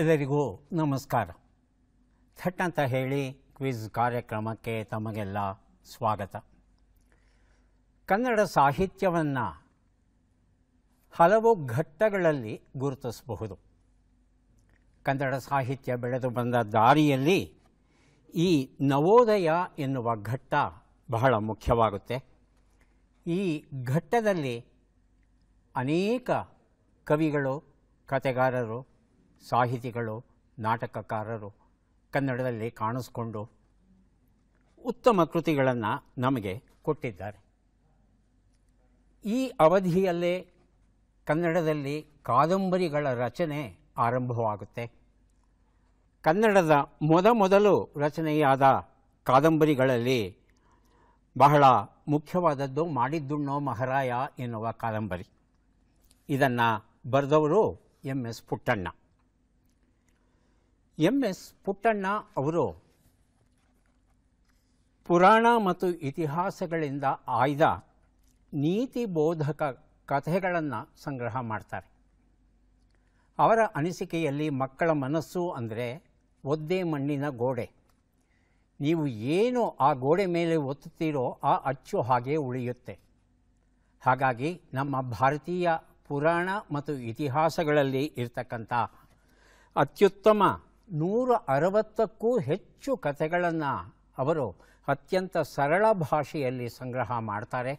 ಎಲ್ಲರಿಗೂ ನಮಸ್ಕಾರ ಥಟ್ ಅಂತ ಹೇಳಿ ಕ್ವಿಜ್ ಕಾರ್ಯಕ್ರಮಕ್ಕೆ ತಮಗೆಲ್ಲ ಸ್ವಾಗತ ಕನ್ನಡ ಸಾಹಿತ್ಯವನ್ನು ಹಲವು ಘಟ್ಟಗಳಲ್ಲಿ ಗುರುತಿಸಬಹುದು ಕನ್ನಡ ಸಾಹಿತ್ಯ ಬೆಳೆದು ಬಂದ ದಾರಿಯಲ್ಲಿ ಈ ನವೋದಯ ಎನ್ನುವ ಘಟ್ಟ ಬಹಳ ಮುಖ್ಯವಾಗುತ್ತೆ ಈ ಘಟ್ಟದಲ್ಲಿ ಅನೇಕ ಕವಿಗಳು ಕತೆಗಾರರು ಸಾಹಿತಿಗಳು ನಾಟಕಕಾರರು ಕನ್ನಡದಲ್ಲಿ ಕಾಣಿಸ್ಕೊಂಡು ಉತ್ತಮ ಕೃತಿಗಳನ್ನು ನಮಗೆ ಕೊಟ್ಟಿದ್ದಾರೆ ಈ ಅವಧಿಯಲ್ಲೇ ಕನ್ನಡದಲ್ಲಿ ಕಾದಂಬರಿಗಳ ರಚನೆ ಆರಂಭವಾಗುತ್ತೆ ಕನ್ನಡದ ಮೊದಮೊದಲು ರಚನೆಯಾದ ಕಾದಂಬರಿಗಳಲ್ಲಿ ಬಹಳ ಮುಖ್ಯವಾದದ್ದು ಮಾಡಿದ್ದುಣ್ಣೋ ಮಹಾರಾಯ ಎನ್ನುವ ಕಾದಂಬರಿ ಇದನ್ನು ಬರೆದವರು M S Puttanna M S Puttanna ಅವರು ಪುರಾಣ ಮತ್ತು ಇತಿಹಾಸಗಳಿಂದ ಆಯ್ದ ನೀತಿ ಬೋಧಕ ಕಥೆಗಳನ್ನು ಸಂಗ್ರಹ ಮಾಡ್ತಾರೆ ಅವರ ಅನಿಸಿಕೆಯಲ್ಲಿ ಮಕ್ಕಳ ಮನಸ್ಸು ಅಂದರೆ ಒದ್ದೆ ಮಣ್ಣಿನ ಗೋಡೆ ನೀವು ಏನು ಆ ಗೋಡೆ ಮೇಲೆ ಒತ್ತುತ್ತೀರೋ ಆ ಅಚ್ಚು ಹಾಗೆ ಉಳಿಯುತ್ತೆ ಹಾಗಾಗಿ ನಮ್ಮ ಭಾರತೀಯ ಪುರಾಣ ಮತ್ತು ಇತಿಹಾಸಗಳಲ್ಲಿ ಇರ್ತಕ್ಕಂಥ ಅತ್ಯುತ್ತಮ ನೂರ ಅರವತ್ತಕ್ಕೂ ಹೆಚ್ಚು ಕಥೆಗಳನ್ನು ಅವರು ಅತ್ಯಂತ ಸರಳ ಭಾಷೆಯಲ್ಲಿ ಸಂಗ್ರಹ ಮಾಡ್ತಾರೆ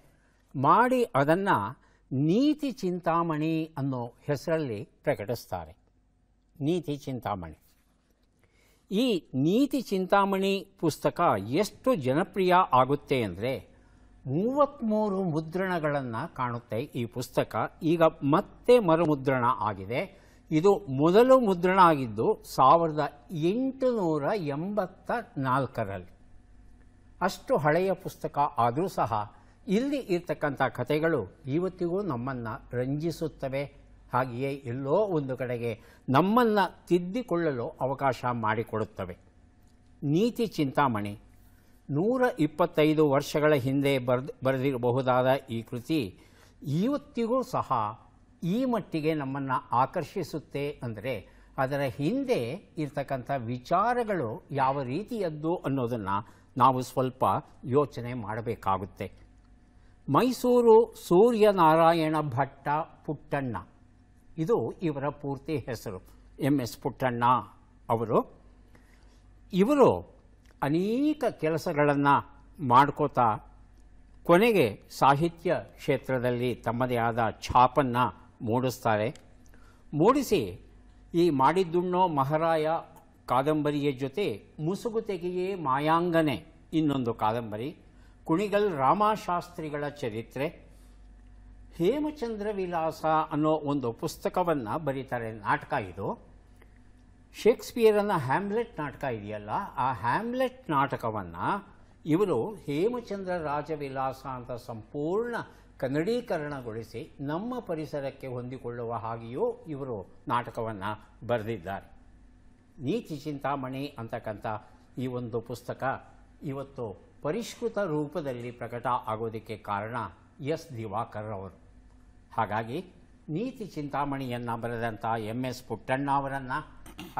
ಮಾಡಿ ಅದನ್ನು ನೀತಿ ಚಿಂತಾಮಣಿ ಅನ್ನೋ ಹೆಸರಲ್ಲಿ ಪ್ರಕಟಿಸ್ತಾರೆ ನೀತಿ ಚಿಂತಾಮಣಿ ಈ ನೀತಿ ಚಿಂತಾಮಣಿ ಪುಸ್ತಕ ಎಷ್ಟು ಜನಪ್ರಿಯ ಆಗುತ್ತೆ ಅಂದರೆ ಮೂವತ್ತ್ಮೂರು ಮುದ್ರಣಗಳನ್ನು ಕಾಣುತ್ತೆ ಈ ಪುಸ್ತಕ ಈಗ ಮತ್ತೆ ಮರುಮುದ್ರಣ ಆಗಿದೆ ಇದು ಮೊದಲು ಮುದ್ರಣ ಆಗಿದ್ದು ಸಾವಿರದ ನೂರ ಎಂಬತ್ತ ನಾಲ್ಕರಲ್ಲಿ ಅಷ್ಟು ಹಳೆಯ ಪುಸ್ತಕ ಆದರೂ ಸಹ ಇಲ್ಲಿ ಇರ್ತಕ್ಕಂಥ ಕಥೆಗಳು ಇವತ್ತಿಗೂ ನಮ್ಮನ್ನು ರಂಜಿಸುತ್ತವೆ ಹಾಗೆಯೇ ಎಲ್ಲೋ ಒಂದು ಕಡೆಗೆ ನಮ್ಮನ್ನು ತಿದ್ದಿಕೊಳ್ಳಲು ಅವಕಾಶ ಮಾಡಿಕೊಡುತ್ತವೆ ನೀತಿ ಚಿಂತಾಮಣಿ ನೂರ ಇಪ್ಪತ್ತೈದು ವರ್ಷಗಳ ಹಿಂದೆ ಬರೆದು ಬರೆದಿರಬಹುದಾದ ಈ ಕೃತಿ ಇವತ್ತಿಗೂ ಸಹ ಈ ಮಟ್ಟಿಗೆ ನಮ್ಮನ್ನು ಆಕರ್ಷಿಸುತ್ತೆ ಅಂದರೆ ಅದರ ಹಿಂದೆ ಇರ್ತಕ್ಕಂಥ ವಿಚಾರಗಳು ಯಾವ ರೀತಿಯದ್ದು ಅನ್ನೋದನ್ನು ನಾವು ಸ್ವಲ್ಪ ಯೋಚನೆ ಮಾಡಬೇಕಾಗುತ್ತೆ ಮೈಸೂರು ಸೂರ್ಯನಾರಾಯಣ ಭಟ್ಟ ಪುಟ್ಟಣ್ಣ ಇದು ಇವರ ಪೂರ್ತಿ ಹೆಸರು ಎಂ ಎಸ್ ಪುಟ್ಟಣ್ಣ ಅವರು ಇವರು ಅನೇಕ ಕೆಲಸಗಳನ್ನು ಮಾಡ್ಕೋತಾ ಕೊನೆಗೆ ಸಾಹಿತ್ಯ ಕ್ಷೇತ್ರದಲ್ಲಿ ತಮ್ಮದೇ ಆದ ಛಾಪನ್ನು ಮೂಡಿಸ್ತಾರೆ ಮೂಡಿಸಿ ಈ ಮಾಡಿದ್ದುಣ್ಣೋ ಮಹಾರಾಯ ಕಾದಂಬರಿಯ ಜೊತೆ ಮುಸುಗುತೆಗೆಯೇ ಮಾಯಾಂಗನೆ ಇನ್ನೊಂದು ಕಾದಂಬರಿ ಕುಣಿಗಲ್ ರಾಮಶಾಸ್ತ್ರಿಗಳ ಚರಿತ್ರೆ ಹೇಮಚಂದ್ರ ವಿಲಾಸ ಅನ್ನೋ ಒಂದು ಪುಸ್ತಕವನ್ನು ಬರೀತಾರೆ ನಾಟಕ ಇದು ಶೇಕ್ಸ್ಪಿಯರನ್ನು ಹ್ಯಾಮ್ಲೆಟ್ ನಾಟಕ ಇದೆಯಲ್ಲ ಆ ಹ್ಯಾಮ್ಲೆಟ್ ನಾಟಕವನ್ನು ಇವರು ಹೇಮಚಂದ್ರ ರಾಜವಿಲಾಸ ಅಂತ ಸಂಪೂರ್ಣ ಕನ್ನಡೀಕರಣಗೊಳಿಸಿ ನಮ್ಮ ಪರಿಸರಕ್ಕೆ ಹೊಂದಿಕೊಳ್ಳುವ ಹಾಗೆಯೂ ಇವರು ನಾಟಕವನ್ನು ಬರೆದಿದ್ದಾರೆ ನೀತಿ ಚಿಂತಾಮಣಿ ಅಂತಕ್ಕಂಥ ಈ ಒಂದು ಪುಸ್ತಕ ಇವತ್ತು ಪರಿಷ್ಕೃತ ರೂಪದಲ್ಲಿ ಪ್ರಕಟ ಆಗೋದಕ್ಕೆ ಕಾರಣ ಎಸ್ ದಿವಾಕರ್ ಅವರು ಹಾಗಾಗಿ ನೀತಿ ಚಿಂತಾಮಣಿಯನ್ನು ಬರೆದಂಥ ಎಂ ಎಸ್ ಪುಟ್ಟಣ್ಣ ಅವರನ್ನು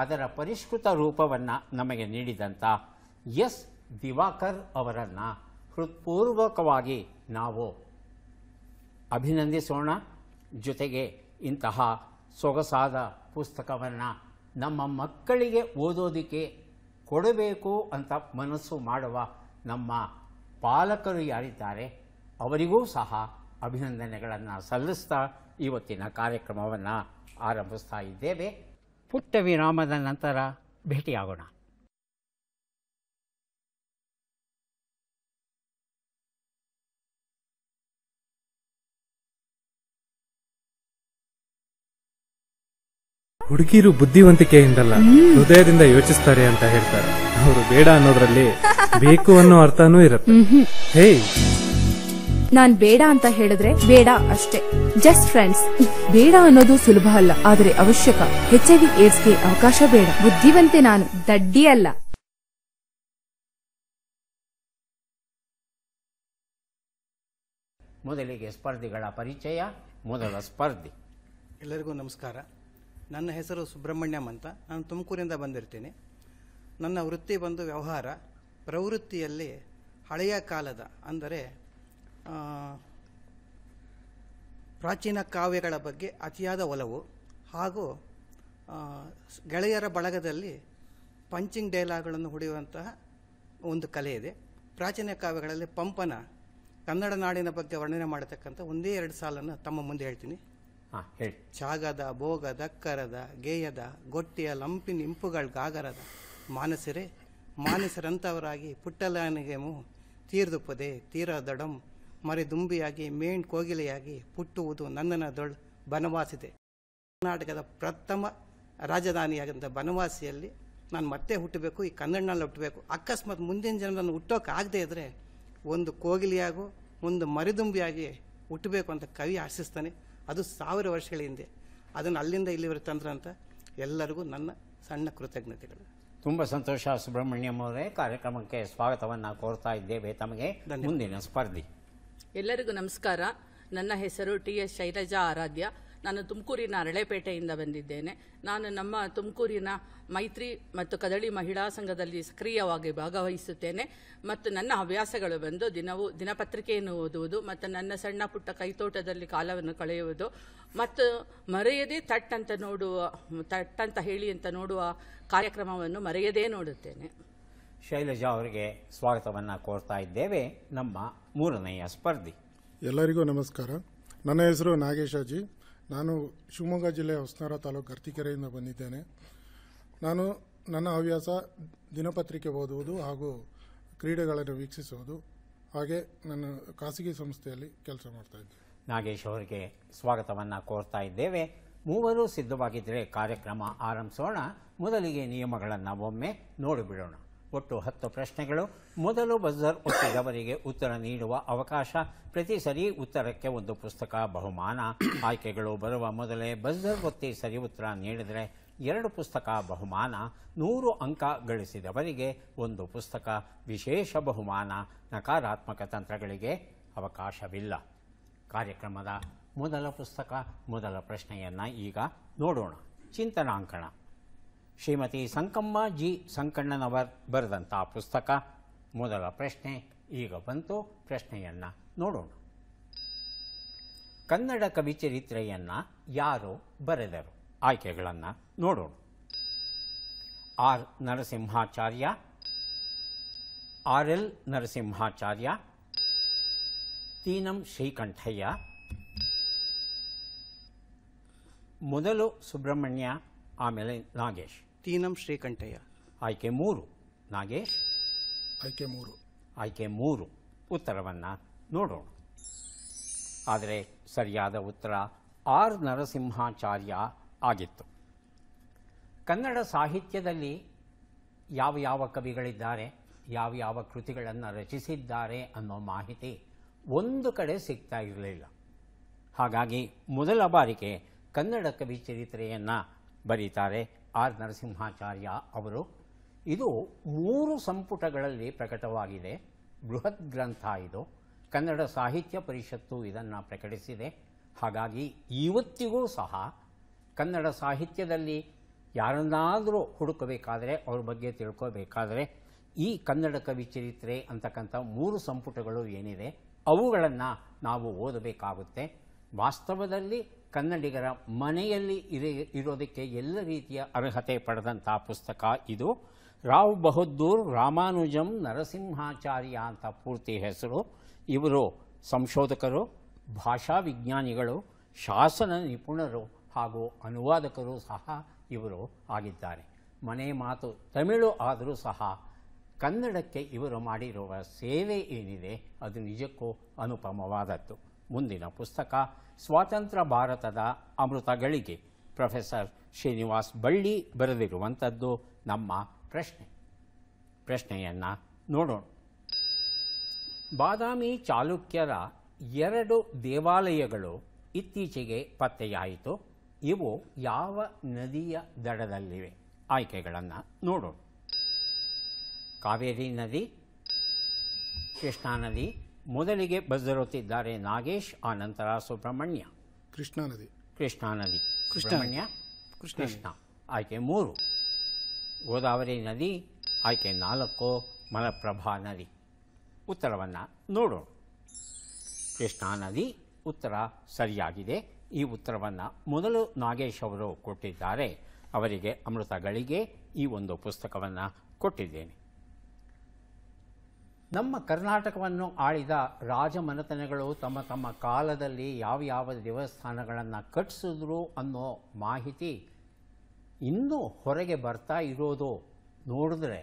ಅದರ ಪರಿಷ್ಕೃತ ರೂಪವನ್ನು ನಮಗೆ ನೀಡಿದಂಥ ಎಸ್ ದಿವಾಕರ್ ಅವರನ್ನು ಹೃತ್ಪೂರ್ವಕವಾಗಿ ನಾವು ಅಭಿನಂದಿಸೋಣ ಜೊತೆಗೆ ಇಂತಹ ಸೊಗಸಾದ ಪುಸ್ತಕವನ್ನು ನಮ್ಮ ಮಕ್ಕಳಿಗೆ ಓದೋದಕ್ಕೆ ಕೊಡಬೇಕು ಅಂತ ಮನಸ್ಸು ಮಾಡುವ ನಮ್ಮ ಪಾಲಕರು ಯಾರಿದ್ದಾರೆ ಅವರಿಗೂ ಸಹ ಅಭಿನಂದನೆಗಳನ್ನು ಸಲ್ಲಿಸ್ತಾ ಇವತ್ತಿನ ಕಾರ್ಯಕ್ರಮವನ್ನು ಆರಂಭಿಸ್ತಾ ಇದ್ದೇವೆ ಪುಟ್ಟ ವಿರಾಮದ ನಂತರ ಭೇಟಿಯಾಗೋಣ ಹುಡುಗಿರು ಬುದ್ಧಿವಂತಿಕೆಯಿಂದಲ್ಲ ಹೃದಯದಿಂದ ಯೋಚಿಸ್ತಾರೆ ಅಂತ ಹೇಳ್ತಾರೆ ಅವರು ಬೇಡ ಅನ್ನೋದ್ರಲ್ಲಿ ಬೇಕು ಅನ್ನೋ ಅರ್ಥನೂ ಇರುತ್ತೆ ಹೇ ನಾನ್ ಬೇಡ ಅಂತ ಹೇಳಿದ್ರೆ ಬೇಡ ಅಷ್ಟೇ ಜಸ್ಟ್ ಫ್ರೆಂಡ್ಸ್ ಬೇಡ ಅನ್ನೋದು ಸುಲಭ ಅಲ್ಲ ಆದ್ರೆ ಅವಶ್ಯಕ ಹೆಚ್ಚಾಗಿ ಐ ವಿ ಅವಕಾಶ ಬೇಡ ಬುದ್ಧಿವಂತೆ ನಾನು ದಡ್ಡಿ ಅಲ್ಲ ಮೊದಲಿಗೆ ಸ್ಪರ್ಧಿಗಳ ಪರಿಚಯ ಮೊದಲ ಸ್ಪರ್ಧಿ ಎಲ್ಲರಿಗೂ ನಮಸ್ಕಾರ ನನ್ನ ಹೆಸರು ಸುಬ್ರಹ್ಮಣ್ಯಂ ಅಂತ ನಾನು ತುಮಕೂರಿಂದ ಬಂದಿರ್ತೀನಿ ನನ್ನ ವೃತ್ತಿ ಬಂದು ವ್ಯವಹಾರ ಪ್ರವೃತ್ತಿಯಲ್ಲಿ ಹಳೆಯ ಕಾಲದ ಅಂದರೆ ಪ್ರಾಚೀನ ಕಾವ್ಯಗಳ ಬಗ್ಗೆ ಅತಿಯಾದ ಒಲವು ಹಾಗೂ ಗೆಳೆಯರ ಬಳಗದಲ್ಲಿ ಪಂಚಿಂಗ್ ಡೈಲಾಗ್ಗಳನ್ನು ಹೊಡೆಯುವಂತಹ ಒಂದು ಕಲೆ ಇದೆ ಪ್ರಾಚೀನ ಕಾವ್ಯಗಳಲ್ಲಿ ಪಂಪನ ಕನ್ನಡ ನಾಡಿನ ಬಗ್ಗೆ ವರ್ಣನೆ ಮಾಡತಕ್ಕಂಥ ಒಂದೇ ಎರಡು ಸಾಲನ್ನು ತಮ್ಮ ಮುಂದೆ ಹೇಳ್ತೀನಿ ಹೇಳಿ ಚಾಗದ ಭೋಗದ ಕರದ ಗೇಯದ ಗೊಟ್ಟಿಯ ಲಂಪಿನ ಗಾಗರದ ಮಾನಸರೇ ಮಾನಸರಂಥವರಾಗಿ ಪುಟ್ಟಲನಿಗೆಮು ತೀರದುಪ್ಪದೆ ತೀರ ದೊಡಂ ಮರೆದುಂಬಿಯಾಗಿ ಮೇಣ್ ಕೋಗಿಲೆಯಾಗಿ ಪುಟ್ಟುವುದು ನಂದನ ದೊಳ್ ಬನವಾಸಿದೆ ಕರ್ನಾಟಕದ ಪ್ರಥಮ ರಾಜಧಾನಿಯಾದಂಥ ಬನವಾಸಿಯಲ್ಲಿ ನಾನು ಮತ್ತೆ ಹುಟ್ಟಬೇಕು ಈ ಕನ್ನಡನಲ್ಲಿ ಹುಟ್ಟಬೇಕು ಅಕಸ್ಮಾತ್ ಮುಂದಿನ ಜನರನ್ನು ನಾನು ಹುಟ್ಟೋಕೆ ಆಗದೆ ಇದ್ದರೆ ಒಂದು ಕೋಗಿಲಿಯಾಗೋ ಒಂದು ಮರಿದುಂಬಿಯಾಗಿ ಹುಟ್ಟಬೇಕು ಅಂತ ಕವಿ ಆಶಿಸ್ತಾನೆ ಅದು ಸಾವಿರ ವರ್ಷಗಳ ಹಿಂದೆ ಅದನ್ನು ಅಲ್ಲಿಂದ ಇಲ್ಲಿವರೆಗೆ ತಂದ್ರ ಅಂತ ಎಲ್ಲರಿಗೂ ನನ್ನ ಸಣ್ಣ ಕೃತಜ್ಞತೆಗಳು ತುಂಬ ಸಂತೋಷ ಸುಬ್ರಹ್ಮಣ್ಯಂ ಅವರೇ ಕಾರ್ಯಕ್ರಮಕ್ಕೆ ಸ್ವಾಗತವನ್ನು ಕೋರ್ತಾ ಇದ್ದೇವೆ ತಮಗೆ ಮುಂದಿನ ಸ್ಪರ್ಧಿ ಎಲ್ಲರಿಗೂ ನಮಸ್ಕಾರ ನನ್ನ ಹೆಸರು ಟಿ ಎಸ್ ಶೈಲಜಾ ಆರಾಧ್ಯ ನಾನು ತುಮಕೂರಿನ ಅರಳೆಪೇಟೆಯಿಂದ ಬಂದಿದ್ದೇನೆ ನಾನು ನಮ್ಮ ತುಮಕೂರಿನ ಮೈತ್ರಿ ಮತ್ತು ಕದಳಿ ಮಹಿಳಾ ಸಂಘದಲ್ಲಿ ಸಕ್ರಿಯವಾಗಿ ಭಾಗವಹಿಸುತ್ತೇನೆ ಮತ್ತು ನನ್ನ ಹವ್ಯಾಸಗಳು ಬಂದು ದಿನವೂ ದಿನಪತ್ರಿಕೆಯನ್ನು ಓದುವುದು ಮತ್ತು ನನ್ನ ಸಣ್ಣ ಪುಟ್ಟ ಕೈತೋಟದಲ್ಲಿ ಕಾಲವನ್ನು ಕಳೆಯುವುದು ಮತ್ತು ಮರೆಯದೇ ಅಂತ ನೋಡುವ ಅಂತ ಹೇಳಿ ಅಂತ ನೋಡುವ ಕಾರ್ಯಕ್ರಮವನ್ನು ಮರೆಯದೇ ನೋಡುತ್ತೇನೆ ಶೈಲಜಾ ಅವರಿಗೆ ಸ್ವಾಗತವನ್ನು ಕೋರ್ತಾ ಇದ್ದೇವೆ ನಮ್ಮ ಮೂರನೆಯ ಸ್ಪರ್ಧಿ ಎಲ್ಲರಿಗೂ ನಮಸ್ಕಾರ ನನ್ನ ಹೆಸರು ನಾಗೇಶಾಜಿ ನಾನು ಶಿವಮೊಗ್ಗ ಜಿಲ್ಲೆಯ ಹೊಸ್ನಾರ ತಾಲೂಕು ಗರ್ತಿಕೆರೆಯಿಂದ ಬಂದಿದ್ದೇನೆ ನಾನು ನನ್ನ ಹವ್ಯಾಸ ದಿನಪತ್ರಿಕೆ ಓದುವುದು ಹಾಗೂ ಕ್ರೀಡೆಗಳನ್ನು ವೀಕ್ಷಿಸುವುದು ಹಾಗೆ ನನ್ನ ಖಾಸಗಿ ಸಂಸ್ಥೆಯಲ್ಲಿ ಕೆಲಸ ಮಾಡ್ತಾ ಇದ್ದೇನೆ ನಾಗೇಶ್ ಅವರಿಗೆ ಸ್ವಾಗತವನ್ನು ಕೋರ್ತಾ ಇದ್ದೇವೆ ಮೂವರು ಸಿದ್ಧವಾಗಿದ್ದರೆ ಕಾರ್ಯಕ್ರಮ ಆರಂಭಿಸೋಣ ಮೊದಲಿಗೆ ನಿಯಮಗಳನ್ನು ಒಮ್ಮೆ ನೋಡಿಬಿಡೋಣ ಒಟ್ಟು ಹತ್ತು ಪ್ರಶ್ನೆಗಳು ಮೊದಲು ಬಜರ್ ಒತ್ತಿದವರಿಗೆ ಉತ್ತರ ನೀಡುವ ಅವಕಾಶ ಪ್ರತಿ ಸರಿ ಉತ್ತರಕ್ಕೆ ಒಂದು ಪುಸ್ತಕ ಬಹುಮಾನ ಆಯ್ಕೆಗಳು ಬರುವ ಮೊದಲೇ ಬಜರ್ ಒತ್ತಿ ಸರಿ ಉತ್ತರ ನೀಡಿದರೆ ಎರಡು ಪುಸ್ತಕ ಬಹುಮಾನ ನೂರು ಅಂಕ ಗಳಿಸಿದವರಿಗೆ ಒಂದು ಪುಸ್ತಕ ವಿಶೇಷ ಬಹುಮಾನ ನಕಾರಾತ್ಮಕ ತಂತ್ರಗಳಿಗೆ ಅವಕಾಶವಿಲ್ಲ ಕಾರ್ಯಕ್ರಮದ ಮೊದಲ ಪುಸ್ತಕ ಮೊದಲ ಪ್ರಶ್ನೆಯನ್ನು ಈಗ ನೋಡೋಣ ಚಿಂತನಾಂಕಣ ಶ್ರೀಮತಿ ಸಂಕಮ್ಮ ಜಿ ಸಂಕಣ್ಣನವರ್ ಬರೆದಂಥ ಪುಸ್ತಕ ಮೊದಲ ಪ್ರಶ್ನೆ ಈಗ ಬಂತು ಪ್ರಶ್ನೆಯನ್ನು ನೋಡೋಣ ಕನ್ನಡ ಕವಿ ಚರಿತ್ರೆಯನ್ನು ಯಾರು ಬರೆದರು ಆಯ್ಕೆಗಳನ್ನು ನೋಡೋಣ R Narasimhacharya R L Narasimhacharya Teenam Srikantaiah ಮೊದಲು ಸುಬ್ರಹ್ಮಣ್ಯ ಆಮೇಲೆ ನಾಗೇಶ್ ತೀನಂ ಶ್ರೀಕಂಠಯ್ಯ ಆಯ್ಕೆ ಮೂರು ನಾಗೇಶ್ ಆಯ್ಕೆ ಮೂರು ಆಯ್ಕೆ ಮೂರು ಉತ್ತರವನ್ನು ನೋಡೋಣ ಆದರೆ ಸರಿಯಾದ ಉತ್ತರ ಆರ್ ನರಸಿಂಹಾಚಾರ್ಯ ಆಗಿತ್ತು ಕನ್ನಡ ಸಾಹಿತ್ಯದಲ್ಲಿ ಯಾವ ಯಾವ ಕವಿಗಳಿದ್ದಾರೆ ಯಾವ ಯಾವ ಕೃತಿಗಳನ್ನು ರಚಿಸಿದ್ದಾರೆ ಅನ್ನೋ ಮಾಹಿತಿ ಒಂದು ಕಡೆ ಸಿಗ್ತಾ ಇರಲಿಲ್ಲ ಹಾಗಾಗಿ ಮೊದಲ ಬಾರಿಗೆ ಕನ್ನಡ ಕವಿ ಚರಿತ್ರೆಯನ್ನು ಬರೀತಾರೆ ಆರ್ ನರಸಿಂಹಾಚಾರ್ಯ ಅವರು ಇದು ಮೂರು ಸಂಪುಟಗಳಲ್ಲಿ ಪ್ರಕಟವಾಗಿದೆ ಬೃಹತ್ ಗ್ರಂಥ ಇದು ಕನ್ನಡ ಸಾಹಿತ್ಯ ಪರಿಷತ್ತು ಇದನ್ನು ಪ್ರಕಟಿಸಿದೆ ಹಾಗಾಗಿ ಇವತ್ತಿಗೂ ಸಹ ಕನ್ನಡ ಸಾಹಿತ್ಯದಲ್ಲಿ ಯಾರನ್ನಾದರೂ ಹುಡುಕಬೇಕಾದರೆ ಅವ್ರ ಬಗ್ಗೆ ತಿಳ್ಕೋಬೇಕಾದರೆ ಈ ಕನ್ನಡ ಕವಿ ಚರಿತ್ರೆ ಅಂತಕ್ಕಂಥ ಮೂರು ಸಂಪುಟಗಳು ಏನಿದೆ ಅವುಗಳನ್ನು ನಾವು ಓದಬೇಕಾಗುತ್ತೆ ವಾಸ್ತವದಲ್ಲಿ ಕನ್ನಡಿಗರ ಮನೆಯಲ್ಲಿ ಇರೇ ಇರೋದಕ್ಕೆ ಎಲ್ಲ ರೀತಿಯ ಅರ್ಹತೆ ಪಡೆದಂಥ ಪುಸ್ತಕ ಇದು ರಾವ್ ಬಹದ್ದೂರ್ ರಾಮಾನುಜಂ ನರಸಿಂಹಾಚಾರ್ಯ ಅಂತ ಪೂರ್ತಿ ಹೆಸರು ಇವರು ಸಂಶೋಧಕರು ಭಾಷಾ ವಿಜ್ಞಾನಿಗಳು ಶಾಸನ ನಿಪುಣರು ಹಾಗೂ ಅನುವಾದಕರು ಸಹ ಇವರು ಆಗಿದ್ದಾರೆ ಮನೆ ಮಾತು ತಮಿಳು ಆದರೂ ಸಹ ಕನ್ನಡಕ್ಕೆ ಇವರು ಮಾಡಿರುವ ಸೇವೆ ಏನಿದೆ ಅದು ನಿಜಕ್ಕೂ ಅನುಪಮವಾದದ್ದು ಮುಂದಿನ ಪುಸ್ತಕ ಸ್ವಾತಂತ್ರ್ಯ ಭಾರತದ ಅಮೃತಗಳಿಗೆ ಪ್ರೊಫೆಸರ್ ಶ್ರೀನಿವಾಸ್ ಬಳ್ಳಿ ಬರೆದಿರುವಂಥದ್ದು ನಮ್ಮ ಪ್ರಶ್ನೆ ಪ್ರಶ್ನೆಯನ್ನು ನೋಡೋಣ ಬಾದಾಮಿ ಚಾಲುಕ್ಯರ ಎರಡು ದೇವಾಲಯಗಳು ಇತ್ತೀಚೆಗೆ ಪತ್ತೆಯಾಯಿತು ಇವು ಯಾವ ನದಿಯ ದಡದಲ್ಲಿವೆ ಆಯ್ಕೆಗಳನ್ನು ನೋಡೋಣ ಕಾವೇರಿ ನದಿ ಕೃಷ್ಣಾ ನದಿ ಮೊದಲಿಗೆ ಬದರುತ್ತಿದ್ದಾರೆ ನಾಗೇಶ್ ಆ ನಂತರ ಸುಬ್ರಹ್ಮಣ್ಯ ಕೃಷ್ಣಾ ನದಿ ಕೃಷ್ಣಾ ನದಿ ಸುಬ್ರಹ್ಮಣ್ಯ ಕೃಷ್ಣ ಆಯ್ಕೆ ಮೂರು ಗೋದಾವರಿ ನದಿ ಆಯ್ಕೆ ನಾಲ್ಕು ಮಲಪ್ರಭಾ ನದಿ ಉತ್ತರವನ್ನು ನೋಡೋಣ ಕೃಷ್ಣಾ ನದಿ ಉತ್ತರ ಸರಿಯಾಗಿದೆ ಈ ಉತ್ತರವನ್ನು ಮೊದಲು ನಾಗೇಶ್ ಅವರು ಕೊಟ್ಟಿದ್ದಾರೆ ಅವರಿಗೆ ಅಮೃತಗಳಿಗೆ ಈ ಒಂದು ಪುಸ್ತಕವನ್ನು ಕೊಟ್ಟಿದ್ದೇನೆ ನಮ್ಮ ಕರ್ನಾಟಕವನ್ನು ಆಳಿದ ರಾಜಮನೆತನಗಳು ತಮ್ಮ ತಮ್ಮ ಕಾಲದಲ್ಲಿ ಯಾವ ಯಾವ ದೇವಸ್ಥಾನಗಳನ್ನು ಕಟ್ಟಿಸಿದ್ರು ಅನ್ನೋ ಮಾಹಿತಿ ಇನ್ನೂ ಹೊರಗೆ ಬರ್ತಾ ಇರೋದು ನೋಡಿದ್ರೆ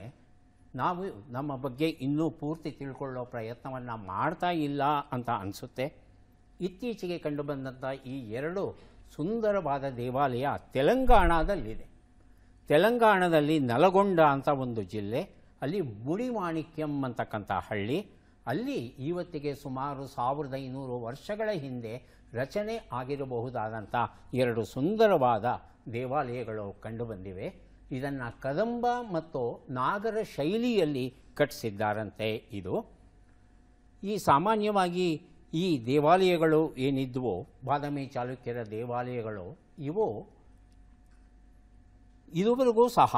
ನಾವು ನಮ್ಮ ಬಗ್ಗೆ ಇನ್ನೂ ಪೂರ್ತಿ ತಿಳ್ಕೊಳ್ಳೋ ಪ್ರಯತ್ನವನ್ನು ಮಾಡ್ತಾ ಇಲ್ಲ ಅಂತ ಅನಿಸುತ್ತೆ ಇತ್ತೀಚೆಗೆ ಕಂಡುಬಂದಂಥ ಈ ಎರಡು ಸುಂದರವಾದ ದೇವಾಲಯ ತೆಲಂಗಾಣದಲ್ಲಿದೆ ತೆಲಂಗಾಣದಲ್ಲಿ ನಲಗೊಂಡ ಅಂತ ಒಂದು ಜಿಲ್ಲೆ ಅಲ್ಲಿ ಬುಡಿವಾಣಿಕ್ಯಂ ಅಂತಕ್ಕಂಥ ಹಳ್ಳಿ ಅಲ್ಲಿ ಇವತ್ತಿಗೆ ಸುಮಾರು ಸಾವಿರದ ಐನೂರು ವರ್ಷಗಳ ಹಿಂದೆ ರಚನೆ ಆಗಿರಬಹುದಾದಂಥ ಎರಡು ಸುಂದರವಾದ ದೇವಾಲಯಗಳು ಕಂಡುಬಂದಿವೆ ಇದನ್ನು ಕದಂಬ ಮತ್ತು ನಾಗರ ಶೈಲಿಯಲ್ಲಿ ಕಟ್ಟಿಸಿದ್ದಾರಂತೆ ಇದು ಈ ಸಾಮಾನ್ಯವಾಗಿ ಈ ದೇವಾಲಯಗಳು ಏನಿದ್ವು ಬಾದಾಮಿ ಚಾಲುಕ್ಯರ ದೇವಾಲಯಗಳು ಇವು ಇದುವರೆಗೂ ಸಹ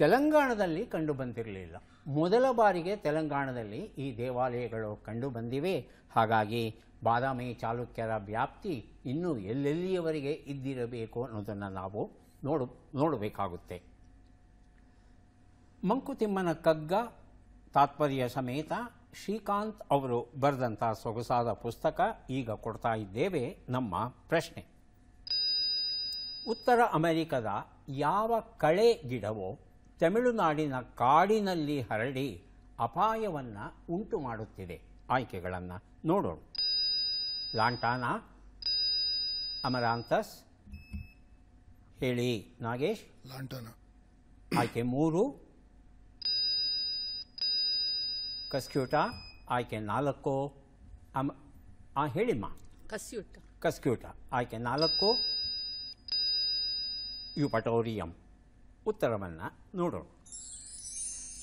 ತೆಲಂಗಾಣದಲ್ಲಿ ಕಂಡು ಬಂದಿರಲಿಲ್ಲ ಮೊದಲ ಬಾರಿಗೆ ತೆಲಂಗಾಣದಲ್ಲಿ ಈ ದೇವಾಲಯಗಳು ಕಂಡು ಬಂದಿವೆ ಹಾಗಾಗಿ ಬಾದಾಮಿ ಚಾಲುಕ್ಯರ ವ್ಯಾಪ್ತಿ ಇನ್ನೂ ಎಲ್ಲೆಲ್ಲಿಯವರೆಗೆ ಇದ್ದಿರಬೇಕು ಅನ್ನೋದನ್ನು ನಾವು ನೋಡು ನೋಡಬೇಕಾಗುತ್ತೆ ಮಂಕುತಿಮ್ಮನ ಕಗ್ಗ ತಾತ್ಪರ್ಯ ಸಮೇತ ಶ್ರೀಕಾಂತ್ ಅವರು ಬರೆದಂಥ ಸೊಗಸಾದ ಪುಸ್ತಕ ಈಗ ಕೊಡ್ತಾ ಇದ್ದೇವೆ ನಮ್ಮ ಪ್ರಶ್ನೆ ಉತ್ತರ ಅಮೆರಿಕದ ಯಾವ ಕಳೆ ಗಿಡವೋ ತಮಿಳುನಾಡಿನ ಕಾಡಿನಲ್ಲಿ ಹರಡಿ ಅಪಾಯವನ್ನು ಉಂಟು ಮಾಡುತ್ತಿದೆ ಆಯ್ಕೆಗಳನ್ನು ನೋಡೋಣ ಲಾಂಟಾನಾ ಅಮರಾಂತಸ್ ಹೇಳಿ ನಾಗೇಶ್ ಲಾಂಟಾನ ಆಯ್ಕೆ ಮೂರು ಕಸ್ಕ್ಯೂಟ ಆಯ್ಕೆ ನಾಲ್ಕು ಅಮ ಆ ಹೇಳಿಮ್ಮ ಕಸ್ಯೂಟ ಕಸ್ಕ್ಯೂಟ ಆಯ್ಕೆ ನಾಲ್ಕು ಯುಪಟೋರಿಯಂ ಉತ್ತರವನ್ನು ನೋಡೋಣ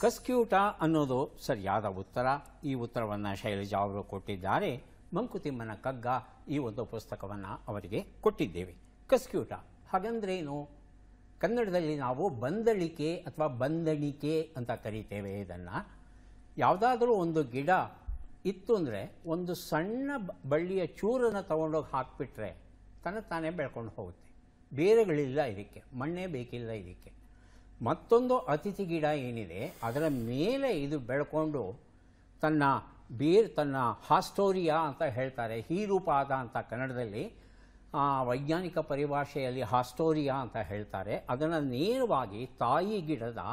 ಕಸ್ಕ್ಯೂಟ ಅನ್ನೋದು ಸರಿಯಾದ ಉತ್ತರ ಈ ಉತ್ತರವನ್ನು ಶೈಲಜಾ ಅವರು ಕೊಟ್ಟಿದ್ದಾರೆ ಮಂಕುತಿಮ್ಮನ ಕಗ್ಗ ಈ ಒಂದು ಪುಸ್ತಕವನ್ನು ಅವರಿಗೆ ಕೊಟ್ಟಿದ್ದೇವೆ ಕಸ್ಕ್ಯೂಟ ಹಾಗಂದ್ರೇನು ಕನ್ನಡದಲ್ಲಿ ನಾವು ಬಂದಳಿಕೆ ಅಥವಾ ಬಂದಣಿಕೆ ಅಂತ ಕರಿತೇವೆ ಇದನ್ನು ಯಾವುದಾದ್ರೂ ಒಂದು ಗಿಡ ಇತ್ತು ಅಂದರೆ ಒಂದು ಸಣ್ಣ ಬಳ್ಳಿಯ ಚೂರನ್ನು ತೊಗೊಂಡೋಗಿ ಹಾಕಿಬಿಟ್ರೆ ತನ್ನ ತಾನೇ ಬೆಳ್ಕೊಂಡು ಹೋಗುತ್ತೆ ಬೇರೆಗಳಿಲ್ಲ ಇದಕ್ಕೆ ಮಣ್ಣೇ ಬೇಕಿಲ್ಲ ಇದಕ್ಕೆ ಮತ್ತೊಂದು ಅತಿಥಿ ಗಿಡ ಏನಿದೆ ಅದರ ಮೇಲೆ ಇದು ಬೆಳ್ಕೊಂಡು ತನ್ನ ಬೀರ್ ತನ್ನ ಹಾಸ್ಟೋರಿಯಾ ಅಂತ ಹೇಳ್ತಾರೆ ಹೀರೂಪಾದ ಅಂತ ಕನ್ನಡದಲ್ಲಿ ವೈಜ್ಞಾನಿಕ ಪರಿಭಾಷೆಯಲ್ಲಿ ಹಾಸ್ಟೋರಿಯಾ ಅಂತ ಹೇಳ್ತಾರೆ ಅದನ್ನು ನೇರವಾಗಿ ತಾಯಿ ಗಿಡದ